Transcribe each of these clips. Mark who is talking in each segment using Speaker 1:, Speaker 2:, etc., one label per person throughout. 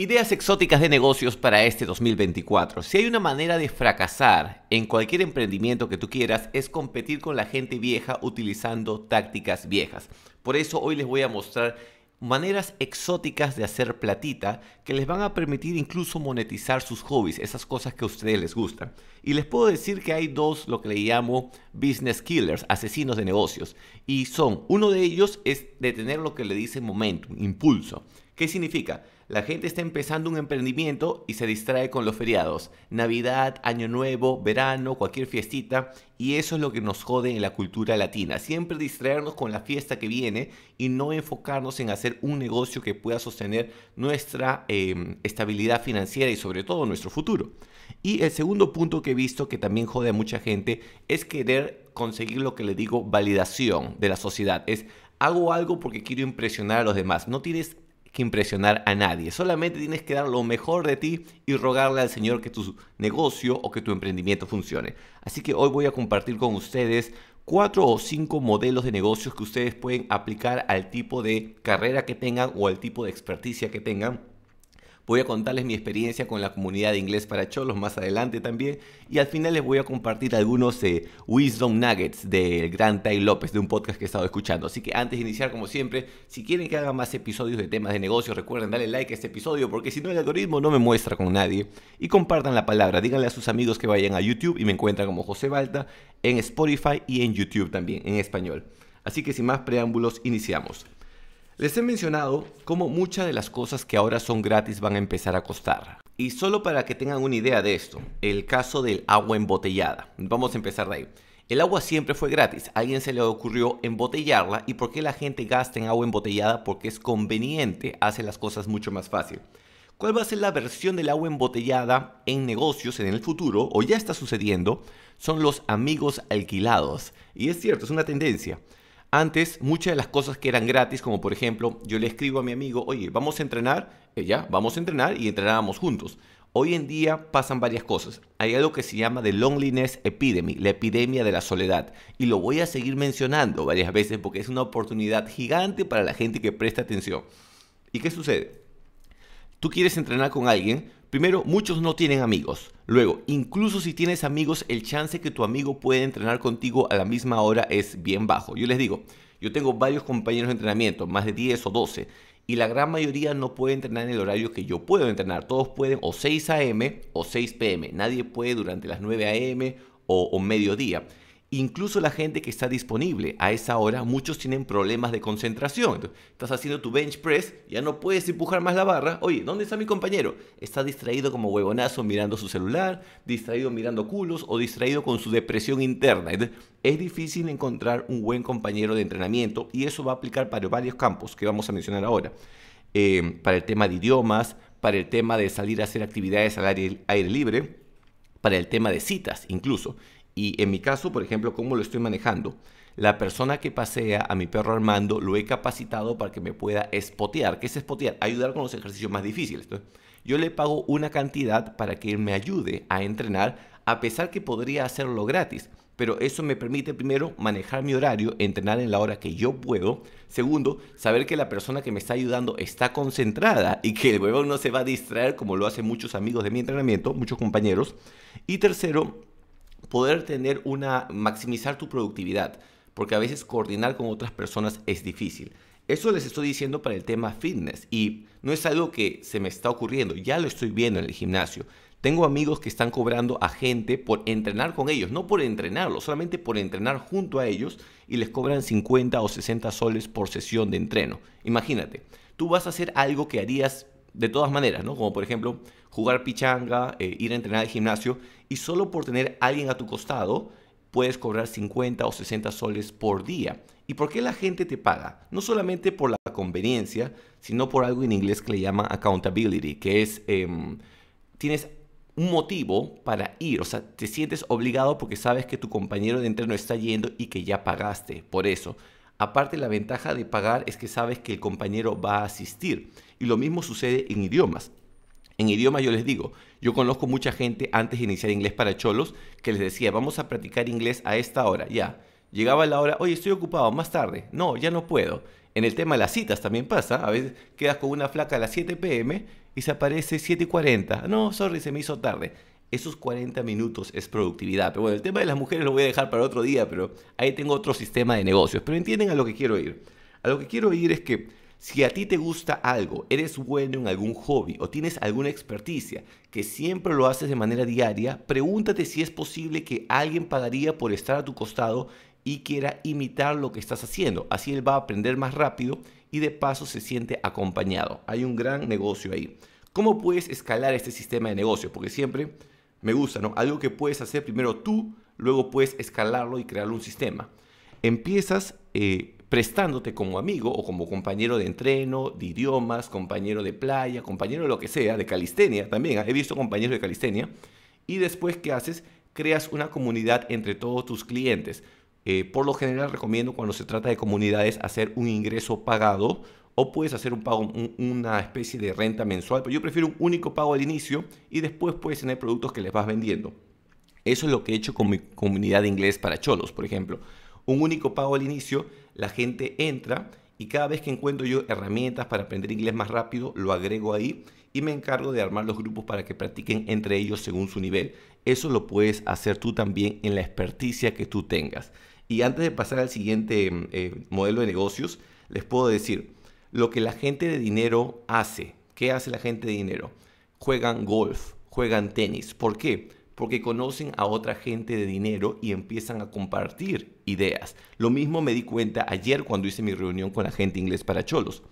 Speaker 1: Ideas exóticas de negocios para este 2024. Si hay una manera de fracasar en cualquier emprendimiento que tú quieras es competir con la gente vieja utilizando tácticas viejas. Por eso hoy les voy a mostrar maneras exóticas de hacer platita que les van a permitir incluso monetizar sus hobbies, esas cosas que a ustedes les gustan. Y les puedo decir que hay dos, lo que le llamo business killers, asesinos de negocios. Y son, uno de ellos es detener lo que le dice momentum, impulso. ¿Qué significa? la gente está empezando un emprendimiento y se distrae con los feriados. Navidad, Año Nuevo, verano, cualquier fiestita. Y eso es lo que nos jode en la cultura latina. Siempre distraernos con la fiesta que viene y no enfocarnos en hacer un negocio que pueda sostener nuestra em, estabilidad financiera y sobre todo nuestro futuro. Y el segundo punto que he visto que también jode a mucha gente es querer conseguir lo que le digo validación de la sociedad. Es hago algo porque quiero impresionar a los demás. No tienes que impresionar a nadie. Solamente tienes que dar lo mejor de ti y rogarle al Señor que tu negocio o que tu emprendimiento funcione. Así que hoy voy a compartir con ustedes cuatro o cinco modelos de negocios que ustedes pueden aplicar al tipo de carrera que tengan o al tipo de experticia que tengan Voy a contarles mi experiencia con la comunidad de inglés para cholos más adelante también. Y al final les voy a compartir algunos eh, wisdom nuggets del gran Tai López, de un podcast que he estado escuchando. Así que antes de iniciar, como siempre, si quieren que haga más episodios de temas de negocios, recuerden darle like a este episodio, porque si no el algoritmo no me muestra con nadie. Y compartan la palabra, díganle a sus amigos que vayan a YouTube y me encuentran como José Balta en Spotify y en YouTube también, en español. Así que sin más preámbulos, iniciamos. Les he mencionado cómo muchas de las cosas que ahora son gratis van a empezar a costar. Y solo para que tengan una idea de esto, el caso del agua embotellada. Vamos a empezar de ahí. El agua siempre fue gratis. A alguien se le ocurrió embotellarla y por qué la gente gasta en agua embotellada porque es conveniente, hace las cosas mucho más fácil. ¿Cuál va a ser la versión del agua embotellada en negocios en el futuro o ya está sucediendo? Son los amigos alquilados. Y es cierto, es una tendencia. Antes, muchas de las cosas que eran gratis, como por ejemplo, yo le escribo a mi amigo, oye, vamos a entrenar, ella, eh, vamos a entrenar y entrenábamos juntos. Hoy en día pasan varias cosas. Hay algo que se llama The Loneliness Epidemic, la epidemia de la soledad. Y lo voy a seguir mencionando varias veces porque es una oportunidad gigante para la gente que presta atención. ¿Y qué sucede? tú quieres entrenar con alguien, primero muchos no tienen amigos. Luego, incluso si tienes amigos, el chance que tu amigo pueda entrenar contigo a la misma hora es bien bajo. Yo les digo, yo tengo varios compañeros de entrenamiento, más de 10 o 12, y la gran mayoría no puede entrenar en el horario que yo puedo entrenar. Todos pueden o 6 a.m. o 6 p.m. Nadie puede durante las 9 a.m. O, o mediodía. Incluso la gente que está disponible a esa hora, muchos tienen problemas de concentración. estás haciendo tu bench press, ya no puedes empujar más la barra. Oye, ¿dónde está mi compañero? Está distraído como huevonazo mirando su celular, distraído mirando culos o distraído con su depresión interna. es difícil encontrar un buen compañero de entrenamiento y eso va a aplicar para varios campos que vamos a mencionar ahora. Eh, para el tema de idiomas, para el tema de salir a hacer actividades al aire libre, para el tema de citas incluso. Y en mi caso, por ejemplo, ¿cómo lo estoy manejando? La persona que pasea a mi perro Armando lo he capacitado para que me pueda espotear. ¿Qué es espotear? Ayudar con los ejercicios más difíciles. yo le pago una cantidad para que me ayude a entrenar, a pesar que podría hacerlo gratis. Pero eso me permite primero manejar mi horario, entrenar en la hora que yo puedo. Segundo, saber que la persona que me está ayudando está concentrada y que el huevón no se va a distraer como lo hacen muchos amigos de mi entrenamiento, muchos compañeros. Y tercero, poder tener una, maximizar tu productividad, porque a veces coordinar con otras personas es difícil. Eso les estoy diciendo para el tema fitness y no es algo que se me está ocurriendo, ya lo estoy viendo en el gimnasio. Tengo amigos que están cobrando a gente por entrenar con ellos, no por entrenarlos, solamente por entrenar junto a ellos y les cobran 50 o 60 soles por sesión de entreno. Imagínate, tú vas a hacer algo que harías de todas maneras, ¿no? Como por ejemplo, jugar pichanga, eh, ir a entrenar al gimnasio y solo por tener alguien a tu costado puedes cobrar 50 o 60 soles por día. ¿Y por qué la gente te paga? No solamente por la conveniencia, sino por algo en inglés que le llama accountability, que es, em, tienes un motivo para ir, o sea, te sientes obligado porque sabes que tu compañero de entreno está yendo y que ya pagaste por eso. Aparte, la ventaja de pagar es que sabes que el compañero va a asistir. Y lo mismo sucede en idiomas. En idioma yo les digo, yo conozco mucha gente antes de iniciar inglés para cholos que les decía, vamos a practicar inglés a esta hora, ya. Llegaba la hora, oye, estoy ocupado, más tarde. No, ya no puedo. En el tema de las citas también pasa. A veces quedas con una flaca a las 7 pm y se aparece 7 No, sorry, se me hizo tarde. Esos 40 minutos es productividad. Pero bueno, el tema de las mujeres lo voy a dejar para otro día, pero ahí tengo otro sistema de negocios. Pero entienden a lo que quiero ir. A lo que quiero ir es que si a ti te gusta algo, eres bueno en algún hobby o tienes alguna experticia que siempre lo haces de manera diaria, pregúntate si es posible que alguien pagaría por estar a tu costado y quiera imitar lo que estás haciendo. Así él va a aprender más rápido y de paso se siente acompañado. Hay un gran negocio ahí. ¿Cómo puedes escalar este sistema de negocio? Porque siempre me gusta, ¿no? Algo que puedes hacer primero tú, luego puedes escalarlo y crear un sistema. Empiezas eh, prestándote como amigo o como compañero de entreno, de idiomas, compañero de playa, compañero de lo que sea, de calistenia también. Ah, he visto compañeros de calistenia. Y después, ¿qué haces? Creas una comunidad entre todos tus clientes. Eh, por lo general recomiendo cuando se trata de comunidades hacer un ingreso pagado o puedes hacer un pago, una especie de renta mensual, pero yo prefiero un único pago al inicio y después puedes tener productos que les vas vendiendo. Eso es lo que he hecho con mi comunidad de inglés para cholos, por ejemplo un único pago al inicio, la gente entra y cada vez que encuentro yo herramientas para aprender inglés más rápido, lo agrego ahí y me encargo de armar los grupos para que practiquen entre ellos según su nivel. Eso lo puedes hacer tú también en la experticia que tú tengas. Y antes de pasar al siguiente mm, eh, modelo de negocios, les puedo decir lo que la gente de dinero hace. ¿Qué hace la gente de dinero? Juegan golf, juegan tenis. ¿Por qué? porque conocen a otra gente de dinero y empiezan a compartir ideas. Lo mismo me di cuenta ayer cuando hice mi reunión con la gente inglés para cholos.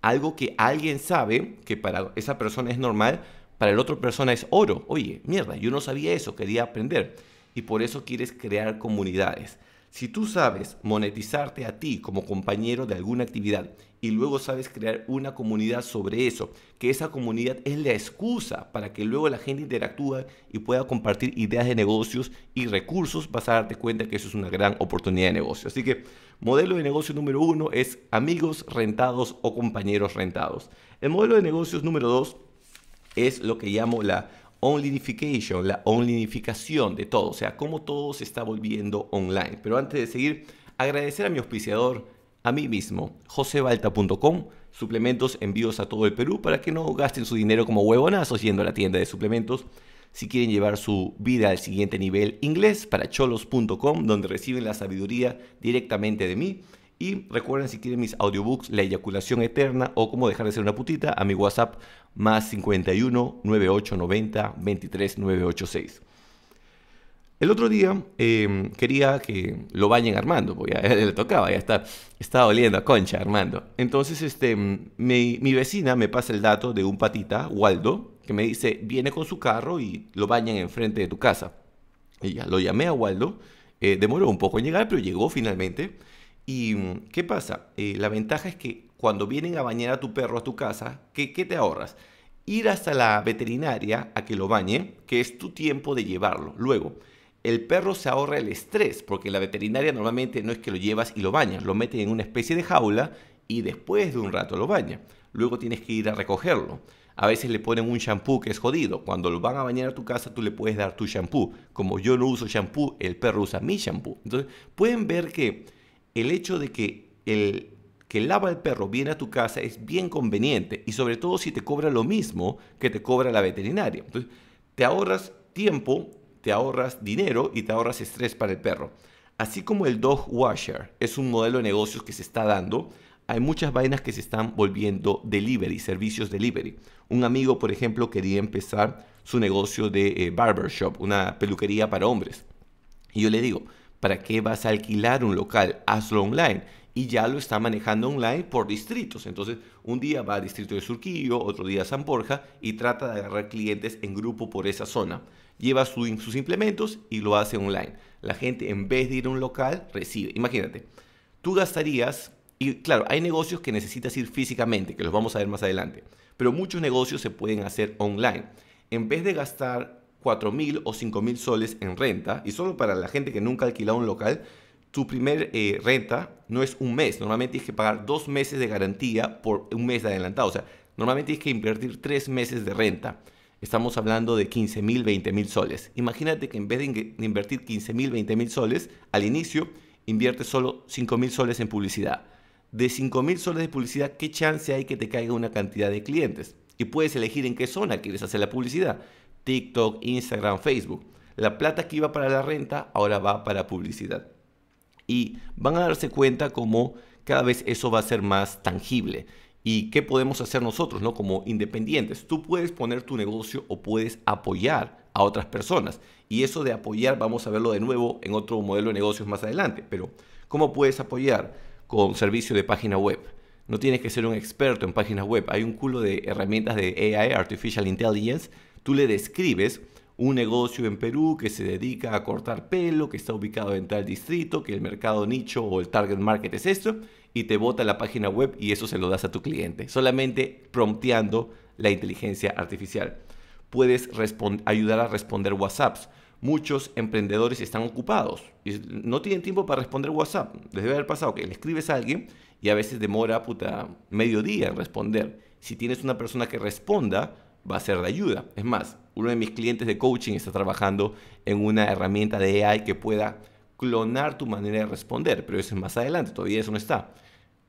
Speaker 1: Algo que alguien sabe que para esa persona es normal, para el otro persona es oro. Oye, mierda, yo no sabía eso, quería aprender. Y por eso quieres crear comunidades. Si tú sabes monetizarte a ti como compañero de alguna actividad y luego sabes crear una comunidad sobre eso, que esa comunidad es la excusa para que luego la gente interactúe y pueda compartir ideas de negocios y recursos, vas a darte cuenta que eso es una gran oportunidad de negocio. Así que modelo de negocio número uno es amigos rentados o compañeros rentados. El modelo de negocios número dos es lo que llamo la onlineification, la onlineificación de todo, o sea, cómo todo se está volviendo online. Pero antes de seguir, agradecer a mi auspiciador, a mí mismo, josebalta.com, suplementos envíos a todo el Perú para que no gasten su dinero como huevonazos yendo a la tienda de suplementos. Si quieren llevar su vida al siguiente nivel, inglés para cholos.com, donde reciben la sabiduría directamente de mí. Y recuerden si quieren mis audiobooks, La eyaculación eterna o cómo dejar de ser una putita, a mi WhatsApp más 51 9890 986 El otro día em, quería que lo bañen Armando, porque ya le tocaba, ya está, estaba oliendo a concha Armando. Entonces este, em, mi, vecina me pasa el dato de un patita, Waldo, que me dice, viene con su carro y lo bañan enfrente de tu casa. Y ya, lo llamé a Waldo, eh, demoró un poco en llegar, pero llegó finalmente. ¿Y mm, qué pasa? Eh, la ventaja es que cuando vienen a bañar a tu perro a tu casa, ¿qué, te ahorras? Ir hasta la veterinaria a que lo bañe, que es tu tiempo de llevarlo. Luego, el perro se ahorra el estrés, porque la veterinaria normalmente no es que lo llevas y lo bañas, lo meten en una especie de jaula y después de un rato lo baña. Luego tienes que ir a recogerlo. A veces le ponen un shampoo que es jodido. Cuando lo van a bañar a tu casa, tú le puedes dar tu shampoo. Como yo no uso shampoo, el perro usa mi shampoo. Entonces, pueden ver que el hecho de que el que lava el perro viene a tu casa es bien conveniente y sobre todo si te cobra lo mismo que te cobra la veterinaria. te ahorras tiempo, te ahorras dinero y te ahorras estrés para el perro. Así como el dog washer es un modelo de negocios que se está dando, hay muchas vainas que se están volviendo delivery, servicios delivery. Un amigo, por ejemplo, quería empezar su negocio de eh, barbershop, una peluquería para hombres. Y yo le digo, ¿Para qué vas a alquilar un local? Hazlo online. Y ya lo está manejando online por distritos. Entonces, un día va a distrito de Surquillo, otro día a San Borja y trata de agarrar clientes en grupo por esa zona. Lleva sus implementos y lo hace online. La gente, en vez de ir a un local, recibe. Imagínate, tú gastarías, y claro, hay negocios que necesitas ir físicamente, que los vamos a ver más adelante, pero muchos negocios se pueden hacer online. En vez de gastar 4.000 o 5.000 soles en renta. Y solo para la gente que nunca ha alquilado un local, tu primer eh, renta no es un mes. Normalmente tienes que pagar dos meses de garantía por un mes de adelantado. O sea, normalmente tienes que invertir tres meses de renta. Estamos hablando de 15 mil, mil soles. Imagínate que en vez de, invertir 15 mil, mil soles al inicio, inviertes solo 5.000 mil soles en publicidad. De 5.000 mil soles de publicidad, ¿qué chance hay que te caiga una cantidad de clientes? Y puedes elegir en qué zona quieres hacer la publicidad. TikTok, Instagram, Facebook. La plata que iba para la renta ahora va para publicidad. Y van a darse cuenta como cada vez eso va a ser más tangible. ¿Y qué podemos hacer nosotros, no? Como independientes. Tú puedes poner tu negocio o puedes apoyar a otras personas. Y eso de apoyar vamos a verlo de nuevo en otro modelo de negocios más adelante. Pero, ¿cómo puedes apoyar? Con servicio de página web. No tienes que ser un experto en páginas web. Hay un culo de herramientas de AI, Artificial Intelligence, Tú le describes un negocio en Perú que se dedica a cortar pelo, que está ubicado en tal distrito, que el mercado nicho o el target market es esto, y te bota la página web y eso se lo das a tu cliente, solamente prompteando la inteligencia artificial. Puedes ayudar a responder WhatsApps. Muchos emprendedores están ocupados y no tienen tiempo para responder WhatsApp. Les debe haber pasado que le escribes a alguien y a veces demora puta mediodía en responder. Si tienes una persona que responda, va a ser de ayuda. Es más, uno de mis clientes de coaching está trabajando en una herramienta de AI que pueda clonar tu manera de responder, pero eso es más adelante, todavía eso no está.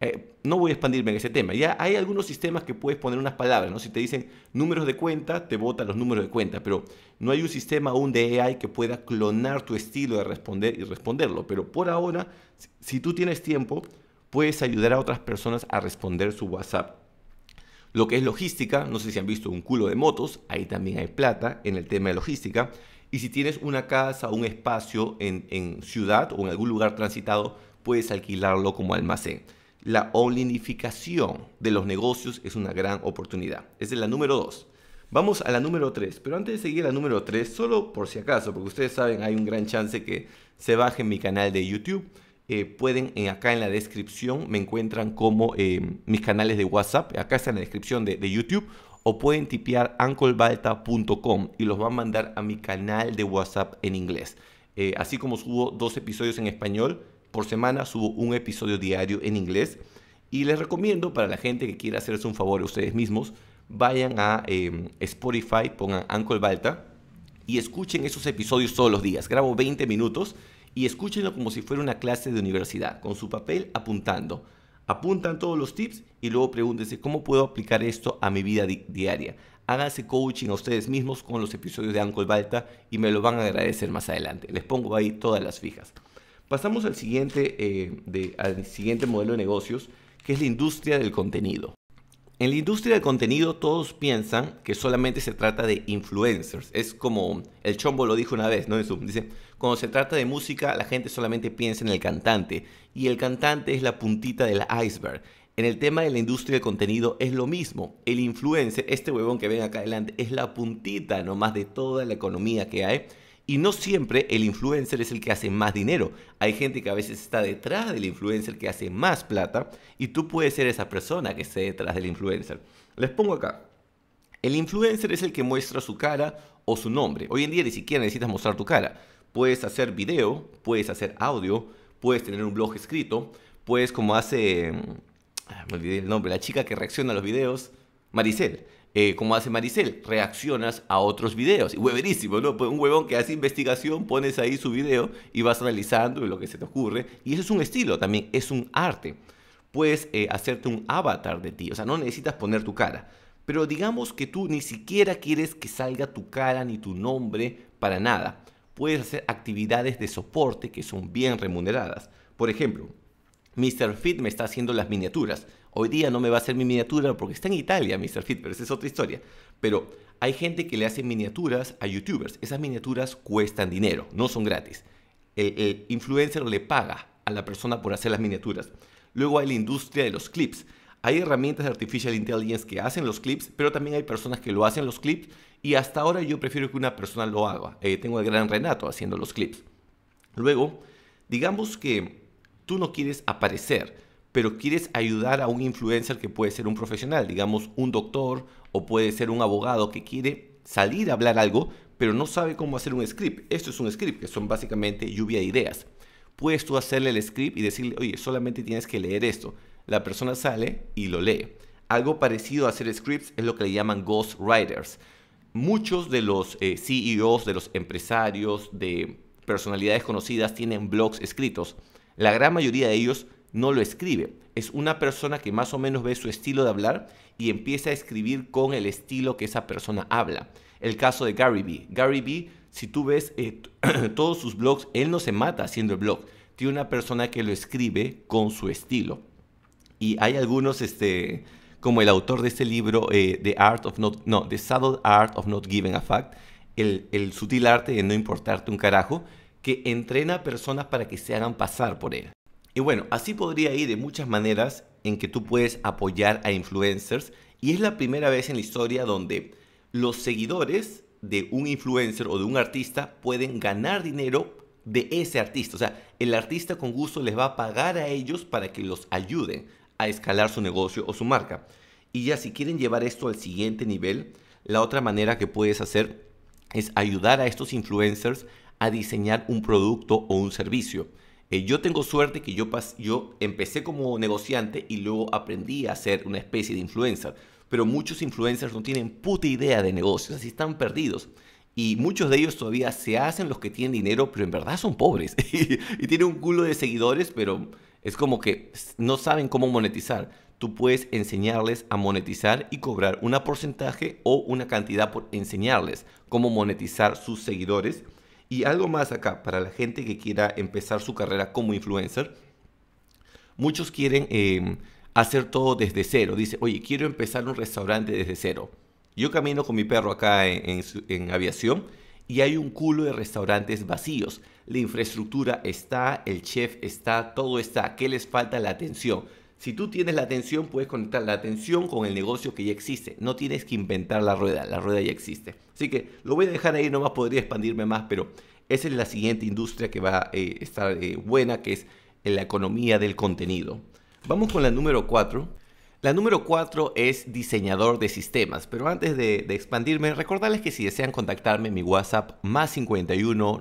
Speaker 1: Eh, no voy a expandirme en ese tema. Ya hay algunos sistemas que puedes poner unas palabras, ¿no? Si te dicen números de cuenta, te bota los números de cuenta, pero no hay un sistema aún de AI que pueda clonar tu estilo de responder y responderlo. Pero por ahora, si tú tienes tiempo, puedes ayudar a otras personas a responder su WhatsApp lo que es logística, no sé si han visto un culo de motos, ahí también hay plata en el tema de logística. Y si tienes una casa o un espacio en, ciudad o en algún lugar transitado, puedes alquilarlo como almacén. La onlineificación de los negocios es una gran oportunidad. Esa es la número 2. Vamos a la número 3, pero antes de seguir a la número 3, solo por si acaso, porque ustedes saben, hay un gran chance que se baje mi canal de YouTube. Eh, pueden, eh, acá en la descripción me encuentran como eh, mis canales de WhatsApp, acá está en la descripción de, YouTube, o pueden tipear unclebalta.com y los va a mandar a mi canal de WhatsApp en inglés. así como subo dos episodios en español, por semana subo un episodio diario en inglés. Y les recomiendo para la gente que quiera hacerse un favor a ustedes mismos, vayan a em, Spotify, pongan Uncle y escuchen esos episodios todos los días. Grabo 20 minutos y escúchenlo como si fuera una clase de universidad, con su papel apuntando. Apuntan todos los tips y luego pregúntense cómo puedo aplicar esto a mi vida diaria. Háganse coaching a ustedes mismos con los episodios de Uncle Balta y me lo van a agradecer más adelante. Les pongo ahí todas las fijas. Pasamos al siguiente, eh, al siguiente modelo de negocios, que es la industria del contenido. En la industria del contenido todos piensan que solamente se trata de influencers. Es como el Chombo lo dijo una vez, ¿no? Dice, cuando se trata de música la gente solamente piensa en el cantante y el cantante es la puntita del iceberg. En el tema de la industria del contenido es lo mismo. El influencer, este huevón que ven acá adelante, es la puntita nomás de toda la economía que hay y no siempre el influencer es el que hace más dinero. Hay gente que a veces está detrás del influencer que hace más plata y tú puedes ser esa persona que esté detrás del influencer. Les pongo acá. El influencer es el que muestra su cara o su nombre. Hoy en día ni siquiera necesitas mostrar tu cara. Puedes hacer video, puedes hacer audio, puedes tener un blog escrito, puedes como hace... Mm, ah, me olvidé el nombre, la chica que reacciona a los videos, Maricel. Eh, como hace Maricel, reaccionas a otros videos. Y hueverísimo, ¿no? Pues un huevón que hace investigación, pones ahí su video y vas analizando lo que se te ocurre. Y eso es un estilo también, es un arte. Puedes eh, hacerte un avatar de ti, o sea, no necesitas poner tu cara. Pero digamos que tú ni siquiera quieres que salga tu cara ni tu nombre para nada. Puedes hacer actividades de soporte que son bien remuneradas. Por ejemplo, Mr. Fit me está haciendo las miniaturas Hoy día no me va a hacer mi miniatura porque está en Italia, Mr. Fit, pero esa es otra historia. Pero hay gente que le hace miniaturas a youtubers. Esas miniaturas cuestan dinero, no son gratis. El, influencer le paga a la persona por hacer las miniaturas. Luego hay la industria de los clips. Hay herramientas de artificial intelligence que hacen los clips, pero también hay personas que lo hacen los clips y hasta ahora yo prefiero que una persona lo haga. Eh, tengo el gran Renato haciendo los clips. Luego, digamos que tú no quieres aparecer pero quieres ayudar a un influencer que puede ser un profesional, digamos un doctor o puede ser un abogado que quiere salir a hablar algo, pero no sabe cómo hacer un script. Esto es un script, que son básicamente lluvia de ideas. Puedes tú hacerle el script y decirle, oye, solamente tienes que leer esto. La persona sale y lo lee. Algo parecido a hacer scripts es lo que le llaman ghost writers. Muchos de los eh, CEOs, de los empresarios, de personalidades conocidas tienen blogs escritos. La gran mayoría de ellos no lo escribe. Es una persona que más o menos ve su estilo de hablar y empieza a escribir con el estilo que esa persona habla. El caso de Gary Vee. Gary Vee, si tú ves eh, todos sus blogs, él no se mata haciendo el blog. Tiene una persona que lo escribe con su estilo. Y hay algunos, este, como el autor de este libro, eh, The Art of Not, no, The Subtle Art of Not Giving a Fact, el, el sutil arte de no importarte un carajo, que entrena a personas para que se hagan pasar por él. Y bueno, así podría ir de muchas maneras en que tú puedes apoyar a influencers y es la primera vez en la historia donde los seguidores de un influencer o de un artista pueden ganar dinero de ese artista. O sea, el artista con gusto les va a pagar a ellos para que los ayuden a escalar su negocio o su marca. Y ya si quieren llevar esto al siguiente nivel, la otra manera que puedes hacer es ayudar a estos influencers a diseñar un producto o un servicio. Eh, yo tengo suerte que yo, yo empecé como negociante y luego aprendí a ser una especie de influencer. Pero muchos influencers no tienen puta idea de negocios, así están perdidos. Y muchos de ellos todavía se hacen los que tienen dinero, pero en verdad son pobres. y tienen un culo de seguidores, pero es como que no saben cómo monetizar. Tú puedes enseñarles a monetizar y cobrar un porcentaje o una cantidad por enseñarles cómo monetizar sus seguidores y algo más acá, para la gente que quiera empezar su carrera como influencer, muchos quieren em, hacer todo desde cero. Dice, oye, quiero empezar un restaurante desde cero. Yo camino con mi perro acá en aviación y hay un culo de restaurantes vacíos. La infraestructura está, el chef está, todo está. ¿Qué les falta? La atención. Si tú tienes la atención, puedes conectar la atención con el negocio que ya existe. No tienes que inventar la rueda, la rueda ya existe. Así que lo voy a dejar ahí, no más podría expandirme más, pero esa es la siguiente industria que va a eh, estar eh, buena, que es eh, la economía del contenido. Vamos con la número 4, la número 4 es diseñador de sistemas, pero antes de, expandirme, recordarles que si desean contactarme, mi WhatsApp más 51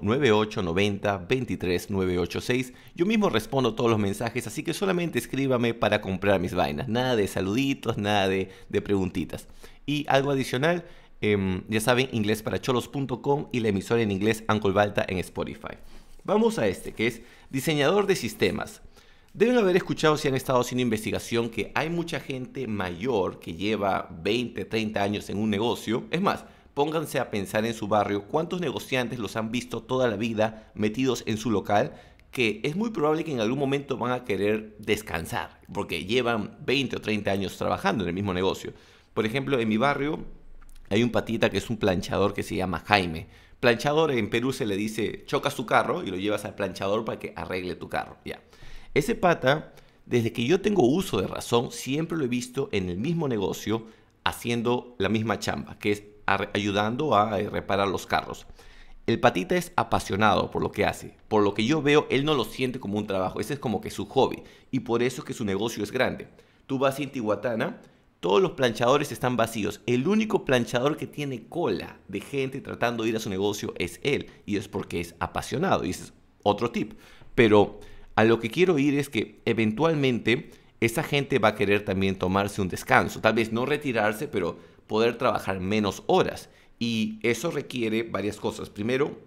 Speaker 1: ocho seis. Yo mismo respondo todos los mensajes, así que solamente escríbame para comprar mis vainas. Nada de saluditos, nada de, preguntitas. Y algo adicional, em, ya saben, inglés para cholos.com y la emisora en inglés Ancolbalta Balta en Spotify. Vamos a este, que es diseñador de sistemas. Deben haber escuchado si han estado haciendo investigación que hay mucha gente mayor que lleva 20, 30 años en un negocio. Es más, pónganse a pensar en su barrio cuántos negociantes los han visto toda la vida metidos en su local que es muy probable que en algún momento van a querer descansar porque llevan 20 o 30 años trabajando en el mismo negocio. Por ejemplo, en mi barrio hay un patita que es un planchador que se llama Jaime. Planchador en Perú se le dice chocas tu carro y lo llevas al planchador para que arregle tu carro. Ya. Ese pata, desde que yo tengo uso de razón, siempre lo he visto en el mismo negocio haciendo la misma chamba, que es ayudando a eh, reparar los carros. El patita es apasionado por lo que hace. Por lo que yo veo, él no lo siente como un trabajo. Ese es como que su hobby. Y por eso es que su negocio es grande. Tú vas a Intihuatana, todos los planchadores están vacíos. El único planchador que tiene cola de gente tratando de ir a su negocio es él. Y es porque es apasionado. Y ese es otro tip. Pero a lo que quiero ir es que eventualmente esa gente va a querer también tomarse un descanso, tal vez no retirarse, pero poder trabajar menos horas. Y eso requiere varias cosas. Primero,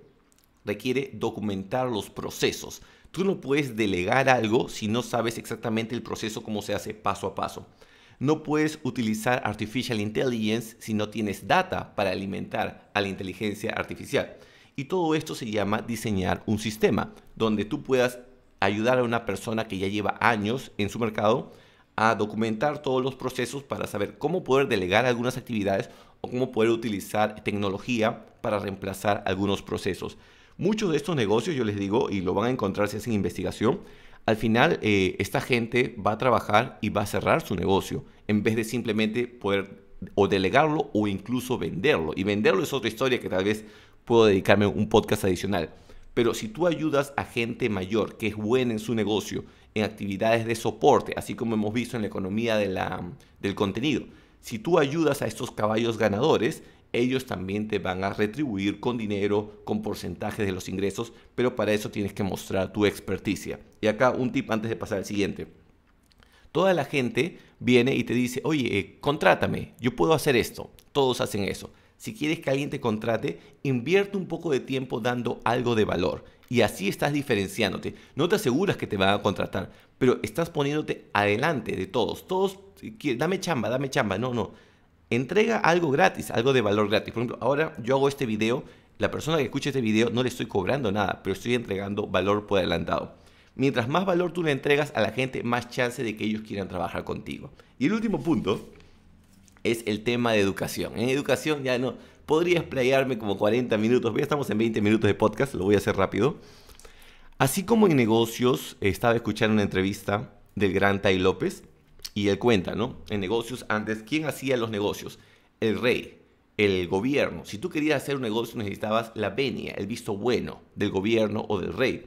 Speaker 1: requiere documentar los procesos. Tú no puedes delegar algo si no sabes exactamente el proceso, cómo se hace paso a paso. No puedes utilizar artificial intelligence si no tienes data para alimentar a la inteligencia artificial. Y todo esto se llama diseñar un sistema donde tú puedas ayudar a una persona que ya lleva años en su mercado a documentar todos los procesos para saber cómo poder delegar algunas actividades o cómo poder utilizar tecnología para reemplazar algunos procesos. Muchos de estos negocios, yo les digo, y lo van a encontrar si hacen investigación, al final eh, esta gente va a trabajar y va a cerrar su negocio en vez de simplemente poder o delegarlo o incluso venderlo. Y venderlo es otra historia que tal vez puedo dedicarme un podcast adicional. Pero si tú ayudas a gente mayor que es buena en su negocio, en actividades de soporte, así como hemos visto en la economía de la, del contenido, si tú ayudas a estos caballos ganadores, ellos también te van a retribuir con dinero, con porcentajes de los ingresos, pero para eso tienes que mostrar tu experticia. Y acá un tip antes de pasar al siguiente. Toda la gente viene y te dice, oye, eh, contrátame, yo puedo hacer esto. Todos hacen eso. Si quieres que alguien te contrate, invierte un poco de tiempo dando algo de valor. Y así estás diferenciándote. No te aseguras que te van a contratar, pero estás poniéndote adelante de todos. Todos, dame chamba, dame chamba. No, no. Entrega algo gratis, algo de valor gratis. Por ejemplo, ahora yo hago este video. La persona que escucha este video no le estoy cobrando nada, pero estoy entregando valor por adelantado. Mientras más valor tú le entregas a la gente, más chance de que ellos quieran trabajar contigo. Y el último punto es el tema de educación. En educación ya no, podría explayarme como 40 minutos, ya estamos en 20 minutos de podcast, lo voy a hacer rápido. Así como en negocios, estaba escuchando una entrevista del gran Tai López y él cuenta, ¿no? En negocios antes, ¿quién hacía los negocios? El rey, el gobierno. Si tú querías hacer un negocio necesitabas la venia, el visto bueno del gobierno o del rey.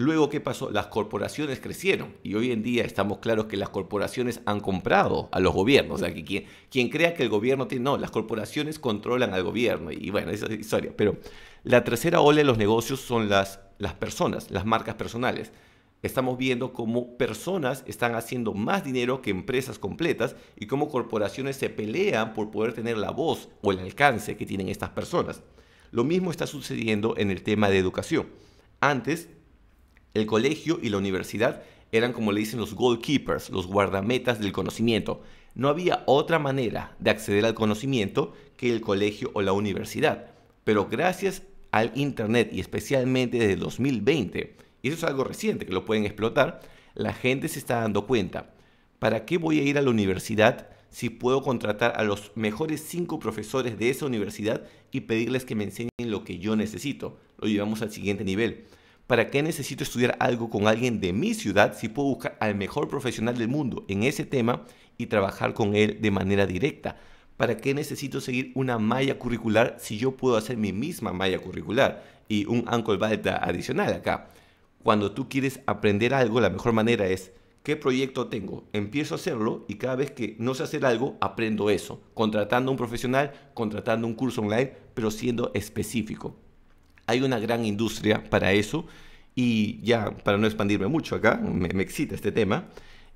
Speaker 1: Luego, ¿qué pasó? Las corporaciones crecieron y hoy en día estamos claros que las corporaciones han comprado a los gobiernos. O sea, quien, quien crea que el gobierno tiene... No, las corporaciones controlan al gobierno y bueno, esa es historia. Pero la tercera ola de los negocios son las, las personas, las marcas personales. Estamos viendo cómo personas están haciendo más dinero que empresas completas y cómo corporaciones se pelean por poder tener la voz o el alcance que tienen estas personas. Lo mismo está sucediendo en el tema de educación. Antes el colegio y la universidad eran como le dicen los goalkeepers, los guardametas del conocimiento. No había otra manera de acceder al conocimiento que el colegio o la universidad. Pero gracias al Internet y especialmente desde 2020, y eso es algo reciente que lo pueden explotar, la gente se está dando cuenta. ¿Para qué voy a ir a la universidad si puedo contratar a los mejores cinco profesores de esa universidad y pedirles que me enseñen lo que yo necesito? Lo llevamos al siguiente nivel. ¿Para qué necesito estudiar algo con alguien de mi ciudad si puedo buscar al mejor profesional del mundo en ese tema y trabajar con él de manera directa? ¿Para qué necesito seguir una malla curricular si yo puedo hacer mi misma malla curricular y un ankle balta adicional acá? Cuando tú quieres aprender algo, la mejor manera es ¿Qué proyecto tengo? Empiezo a hacerlo y cada vez que no sé hacer algo, aprendo eso, contratando a un profesional, contratando un curso online, pero siendo específico. Hay una gran industria para eso y ya, para no expandirme mucho acá, me, excita este tema,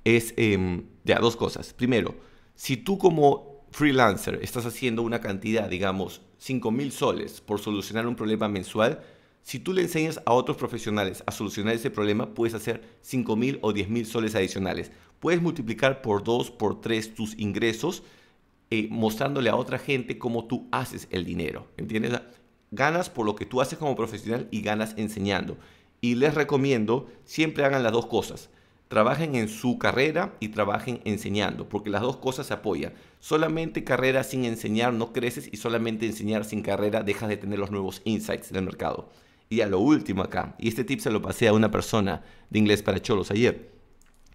Speaker 1: es em, ya dos cosas. Primero, si tú como freelancer estás haciendo una cantidad, digamos, 5 mil soles por solucionar un problema mensual, si tú le enseñas a otros profesionales a solucionar ese problema, puedes hacer 5 mil o 10 mil soles adicionales. Puedes multiplicar por dos, por tres tus ingresos, eh, mostrándole a otra gente cómo tú haces el dinero. ¿Entiendes? Ganas por lo que tú haces como profesional y ganas enseñando. Y les recomiendo, siempre hagan las dos cosas. Trabajen en su carrera y trabajen enseñando, porque las dos cosas se apoyan. Solamente carrera sin enseñar no creces y solamente enseñar sin carrera dejas de tener los nuevos insights del mercado. Y a lo último acá, y este tip se lo pasé a una persona de inglés para cholos ayer,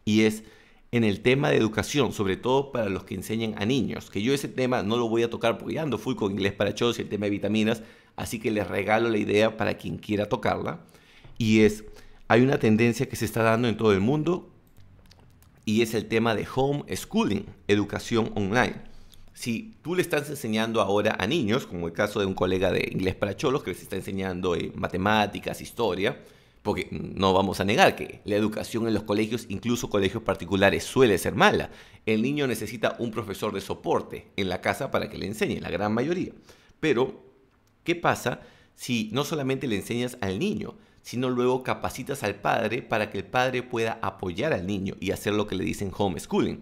Speaker 1: y es en el tema de educación, sobre todo para los que enseñan a niños, que yo ese tema no lo voy a tocar porque ya ando full con inglés para cholos y el tema de vitaminas, así que les regalo la idea para quien quiera tocarla. Y es, hay una tendencia que se está dando en todo el mundo y es el tema de home schooling, educación online. Si tú le estás enseñando ahora a niños, como el caso de un colega de inglés para cholos que les está enseñando eh, matemáticas, historia, porque no vamos a negar que la educación en los colegios, incluso colegios particulares, suele ser mala. El niño necesita un profesor de soporte en la casa para que le enseñe, la gran mayoría. Pero ¿Qué pasa si no solamente le enseñas al niño, sino luego capacitas al padre para que el padre pueda apoyar al niño y hacer lo que le dicen homeschooling?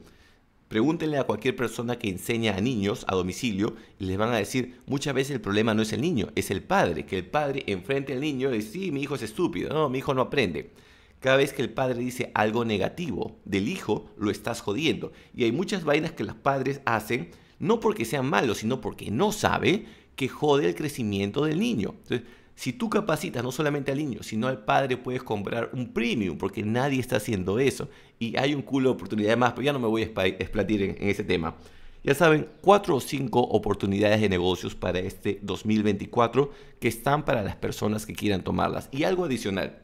Speaker 1: Pregúntenle a cualquier persona que enseña a niños a domicilio y les van a decir, muchas veces el problema no es el niño, es el padre, que el padre enfrente al niño y dice, sí, mi hijo es estúpido, no, mi hijo no aprende. Cada vez que el padre dice algo negativo del hijo, lo estás jodiendo. Y hay muchas vainas que los padres hacen, no porque sean malos, sino porque no saben que jode el crecimiento del niño. Entonces, si tú capacitas no solamente al niño, sino al padre, puedes comprar un premium, porque nadie está haciendo eso. Y hay un culo de oportunidades más, pero ya no me voy a explatir en, ese tema. Ya saben, cuatro o cinco oportunidades de negocios para este 2024 que están para las personas que quieran tomarlas. Y algo adicional,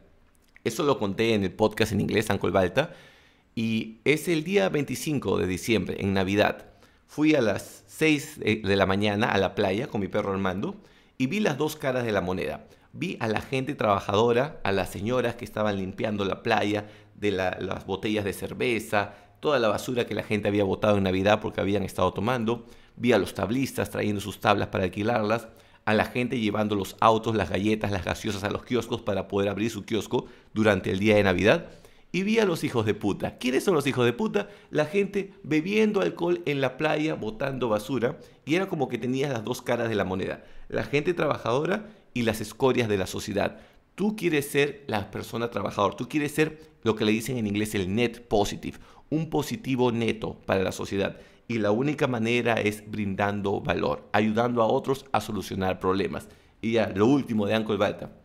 Speaker 1: eso lo conté en el podcast en inglés, ancolbalta y es el día 25 de diciembre, en Navidad Fui a las 6 eh, de la mañana a la playa con mi perro Armando y vi las dos caras de la moneda. Vi a la gente trabajadora, a las señoras que estaban limpiando la playa de las botellas de cerveza, toda la basura que la gente había botado en Navidad porque habían estado tomando. Vi a los tablistas trayendo sus tablas para alquilarlas, a la gente llevando los autos, las galletas, las gaseosas a los kioscos para poder abrir su kiosco durante el día de Navidad y vi a los hijos de puta. ¿Quiénes son los hijos de puta? La gente bebiendo alcohol en la playa, botando basura, y era como que tenías las dos caras de la moneda, la gente trabajadora y las escorias de la sociedad. Tú quieres ser la persona trabajadora, tú quieres ser lo que le dicen en inglés el net positive, un positivo neto para la sociedad. Y la única manera es brindando valor, ayudando a otros a solucionar problemas. Y ya, lo último de y Balta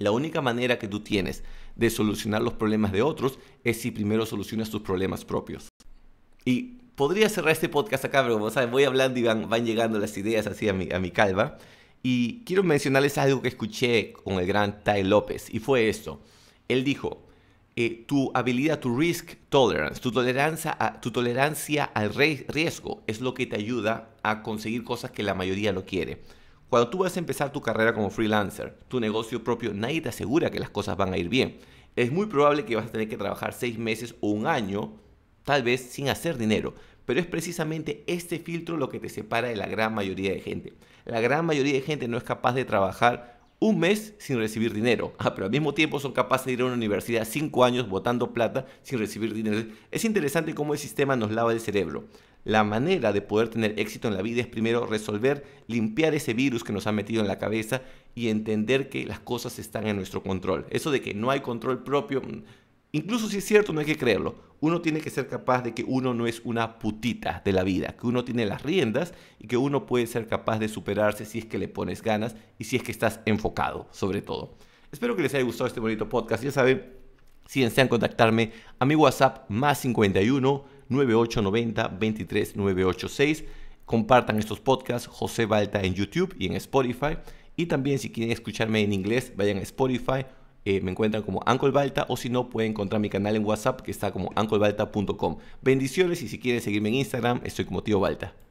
Speaker 1: la única manera que tú tienes de solucionar los problemas de otros es si primero solucionas tus problemas propios. Y podría cerrar este podcast acá, pero como saben, voy hablando y van, van llegando las ideas así a mi, calva. Y quiero mencionarles algo que escuché con el gran Ty López, y fue esto. Él dijo, eh, tu habilidad, tu risk tolerance, tu tolerancia, tu tolerancia al riesgo es lo que te ayuda a conseguir cosas que la mayoría no quiere. Cuando tú vas a empezar tu carrera como freelancer, tu negocio propio, nadie te asegura que las cosas van a ir bien. Es muy probable que vas a tener que trabajar seis meses o un año, tal vez sin hacer dinero. Pero es precisamente este filtro lo que te separa de la gran mayoría de gente. La gran mayoría de gente no es capaz de trabajar un mes sin recibir dinero, ah, pero al mismo tiempo son capaces de ir a una universidad cinco años botando plata sin recibir dinero. Es interesante cómo el sistema nos lava el cerebro. La manera de poder tener éxito en la vida es primero resolver, limpiar ese virus que nos ha metido en la cabeza y entender que las cosas están en nuestro control. Eso de que no hay control propio mm, Incluso si es cierto, no hay que creerlo. Uno tiene que ser capaz de que uno no es una putita de la vida, que uno tiene las riendas y que uno puede ser capaz de superarse si es que le pones ganas y si es que estás enfocado, sobre todo. Espero que les haya gustado este bonito podcast. Ya saben, si desean contactarme a mi WhatsApp más 51 9890 23986. Compartan estos podcasts, José Balta en YouTube y en Spotify. Y también si quieren escucharme en inglés, vayan a Spotify eh, me encuentran como Ancol Balta o si no pueden encontrar mi canal en WhatsApp que está como AncolBalta.com Bendiciones y si quieren seguirme en Instagram estoy como tío Balta.